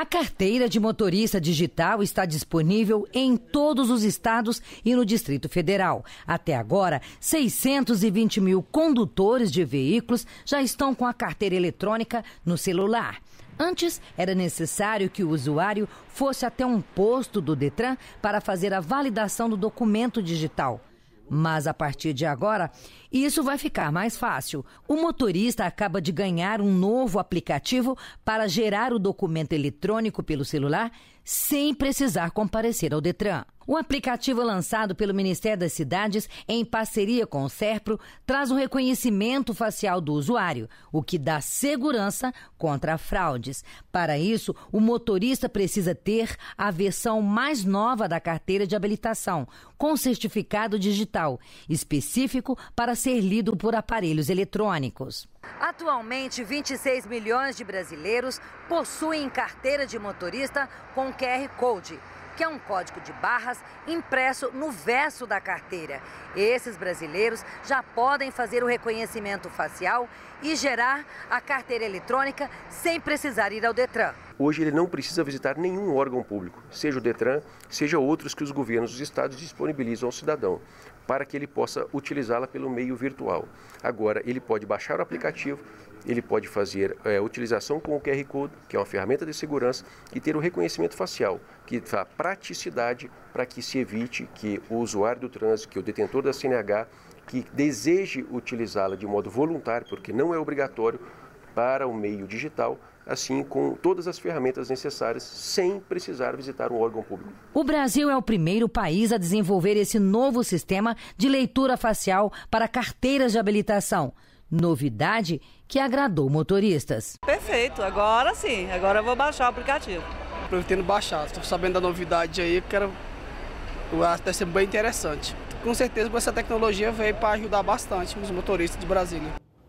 A carteira de motorista digital está disponível em todos os estados e no Distrito Federal. Até agora, 620 mil condutores de veículos já estão com a carteira eletrônica no celular. Antes, era necessário que o usuário fosse até um posto do Detran para fazer a validação do documento digital. Mas a partir de agora, isso vai ficar mais fácil. O motorista acaba de ganhar um novo aplicativo para gerar o documento eletrônico pelo celular sem precisar comparecer ao Detran. O aplicativo lançado pelo Ministério das Cidades, em parceria com o SERPRO, traz o reconhecimento facial do usuário, o que dá segurança contra fraudes. Para isso, o motorista precisa ter a versão mais nova da carteira de habilitação, com certificado digital, específico para ser lido por aparelhos eletrônicos. Atualmente, 26 milhões de brasileiros possuem carteira de motorista com QR Code, que é um código de barras impresso no verso da carteira. Esses brasileiros já podem fazer o reconhecimento facial e gerar a carteira eletrônica sem precisar ir ao Detran hoje ele não precisa visitar nenhum órgão público, seja o Detran, seja outros que os governos dos estados disponibilizam ao cidadão, para que ele possa utilizá-la pelo meio virtual. Agora, ele pode baixar o aplicativo, ele pode fazer é, utilização com o QR Code, que é uma ferramenta de segurança, e ter o reconhecimento facial, que dá praticidade para que se evite que o usuário do trânsito, que o detentor da CNH, que deseje utilizá-la de modo voluntário, porque não é obrigatório, para o meio digital, assim com todas as ferramentas necessárias, sem precisar visitar um órgão público. O Brasil é o primeiro país a desenvolver esse novo sistema de leitura facial para carteiras de habilitação. Novidade que agradou motoristas. Perfeito, agora sim, agora eu vou baixar o aplicativo. Pretendo baixar, estou sabendo da novidade aí, era Deve ser bem interessante. Com certeza, essa tecnologia veio para ajudar bastante os motoristas de Brasília.